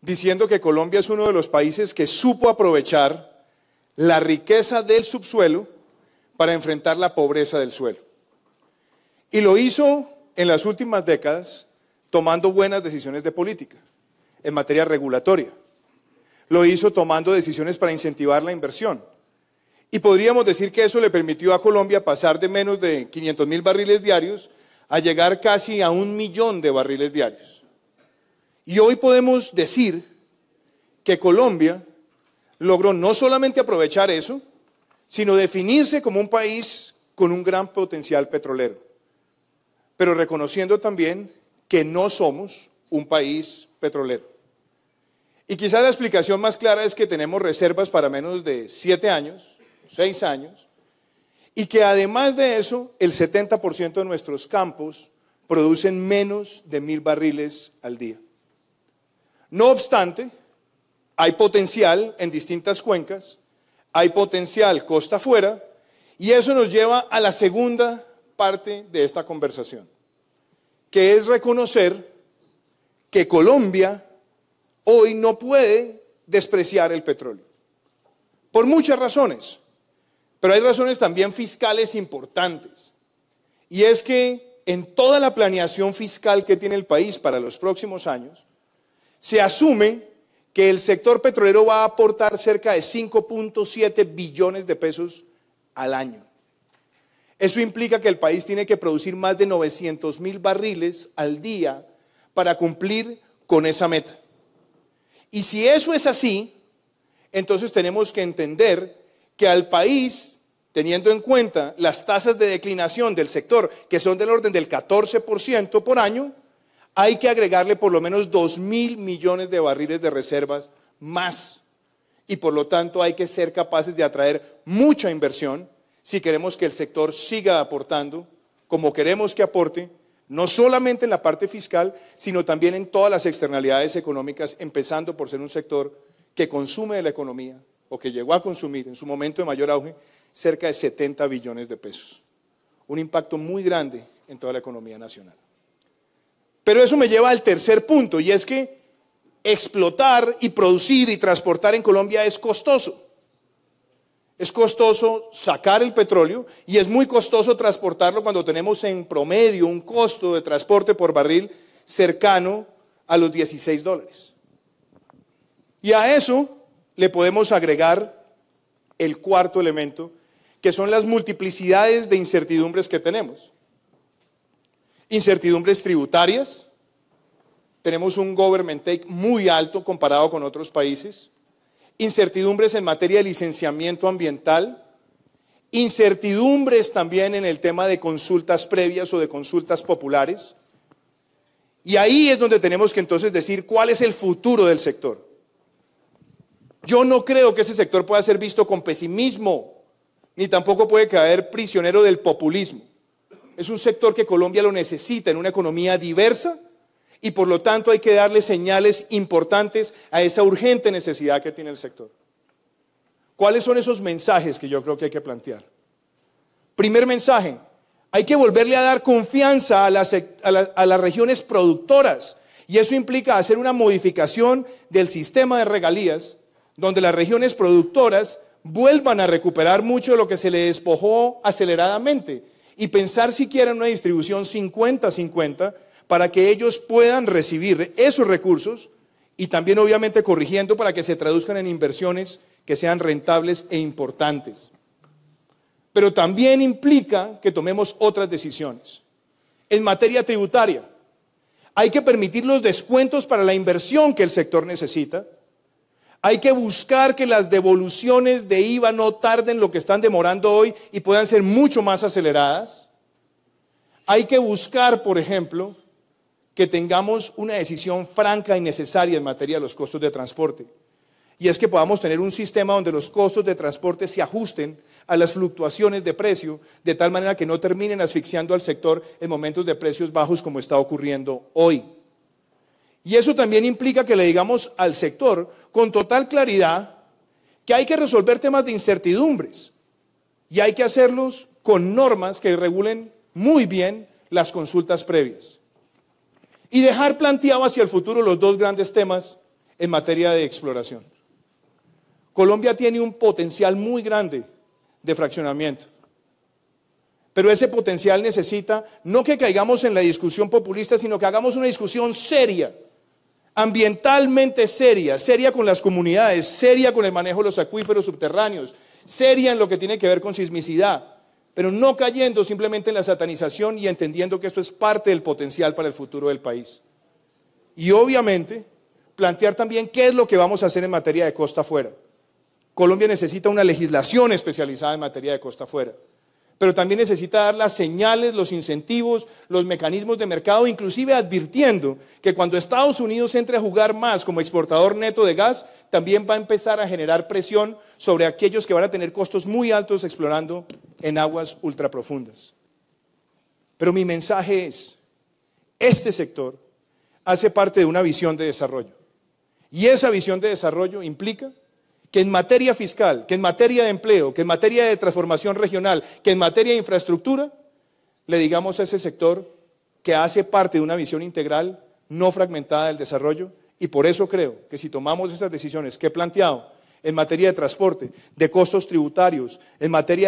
diciendo que Colombia es uno de los países que supo aprovechar la riqueza del subsuelo para enfrentar la pobreza del suelo. Y lo hizo en las últimas décadas tomando buenas decisiones de política en materia regulatoria. Lo hizo tomando decisiones para incentivar la inversión. Y podríamos decir que eso le permitió a Colombia pasar de menos de 500 mil barriles diarios a llegar casi a un millón de barriles diarios. Y hoy podemos decir que Colombia logró no solamente aprovechar eso, sino definirse como un país con un gran potencial petrolero, pero reconociendo también que no somos un país petrolero. Y quizás la explicación más clara es que tenemos reservas para menos de siete años, seis años, y que además de eso, el 70% de nuestros campos producen menos de mil barriles al día. No obstante, hay potencial en distintas cuencas, hay potencial costa afuera, y eso nos lleva a la segunda parte de esta conversación, que es reconocer que Colombia hoy no puede despreciar el petróleo, por muchas razones, pero hay razones también fiscales importantes, y es que en toda la planeación fiscal que tiene el país para los próximos años, se asume que el sector petrolero va a aportar cerca de 5.7 billones de pesos al año. Eso implica que el país tiene que producir más de 900 mil barriles al día para cumplir con esa meta. Y si eso es así, entonces tenemos que entender que al país, teniendo en cuenta las tasas de declinación del sector, que son del orden del 14% por año, hay que agregarle por lo menos 2 mil millones de barriles de reservas más. Y por lo tanto hay que ser capaces de atraer mucha inversión si queremos que el sector siga aportando, como queremos que aporte, no solamente en la parte fiscal, sino también en todas las externalidades económicas, empezando por ser un sector que consume de la economía o que llegó a consumir en su momento de mayor auge cerca de 70 billones de pesos. Un impacto muy grande en toda la economía nacional. Pero eso me lleva al tercer punto y es que explotar y producir y transportar en Colombia es costoso. Es costoso sacar el petróleo y es muy costoso transportarlo cuando tenemos en promedio un costo de transporte por barril cercano a los 16 dólares. Y a eso le podemos agregar el cuarto elemento, que son las multiplicidades de incertidumbres que tenemos incertidumbres tributarias, tenemos un government take muy alto comparado con otros países, incertidumbres en materia de licenciamiento ambiental, incertidumbres también en el tema de consultas previas o de consultas populares. Y ahí es donde tenemos que entonces decir cuál es el futuro del sector. Yo no creo que ese sector pueda ser visto con pesimismo, ni tampoco puede caer prisionero del populismo es un sector que Colombia lo necesita en una economía diversa y por lo tanto hay que darle señales importantes a esa urgente necesidad que tiene el sector. ¿Cuáles son esos mensajes que yo creo que hay que plantear? Primer mensaje, hay que volverle a dar confianza a las, regiones productoras y eso implica hacer una modificación del sistema de regalías donde las regiones productoras vuelvan a recuperar mucho de lo que se les despojó aceleradamente y pensar siquiera en una distribución 50-50 para que ellos puedan recibir esos recursos y también obviamente corrigiendo para que se traduzcan en inversiones que sean rentables e importantes. Pero también implica que tomemos otras decisiones. En materia tributaria, hay que permitir los descuentos para la inversión que el sector necesita hay que buscar que las devoluciones de IVA no tarden lo que están demorando hoy y puedan ser mucho más aceleradas. Hay que buscar, por ejemplo, que tengamos una decisión franca y necesaria en materia de los costos de transporte. Y es que podamos tener un sistema donde los costos de transporte se ajusten a las fluctuaciones de precio, de tal manera que no terminen asfixiando al sector en momentos de precios bajos como está ocurriendo hoy. Y eso también implica que le digamos al sector con total claridad que hay que resolver temas de incertidumbres y hay que hacerlos con normas que regulen muy bien las consultas previas. Y dejar planteado hacia el futuro los dos grandes temas en materia de exploración. Colombia tiene un potencial muy grande de fraccionamiento. Pero ese potencial necesita no que caigamos en la discusión populista, sino que hagamos una discusión seria ambientalmente seria, seria con las comunidades, seria con el manejo de los acuíferos subterráneos, seria en lo que tiene que ver con sismicidad, pero no cayendo simplemente en la satanización y entendiendo que esto es parte del potencial para el futuro del país. Y obviamente, plantear también qué es lo que vamos a hacer en materia de costa afuera. Colombia necesita una legislación especializada en materia de costa afuera pero también necesita dar las señales, los incentivos, los mecanismos de mercado, inclusive advirtiendo que cuando Estados Unidos entre a jugar más como exportador neto de gas, también va a empezar a generar presión sobre aquellos que van a tener costos muy altos explorando en aguas ultraprofundas. Pero mi mensaje es, este sector hace parte de una visión de desarrollo. Y esa visión de desarrollo implica que en materia fiscal, que en materia de empleo, que en materia de transformación regional, que en materia de infraestructura, le digamos a ese sector que hace parte de una visión integral, no fragmentada del desarrollo, y por eso creo que si tomamos esas decisiones que he planteado en materia de transporte, de costos tributarios, en materia de...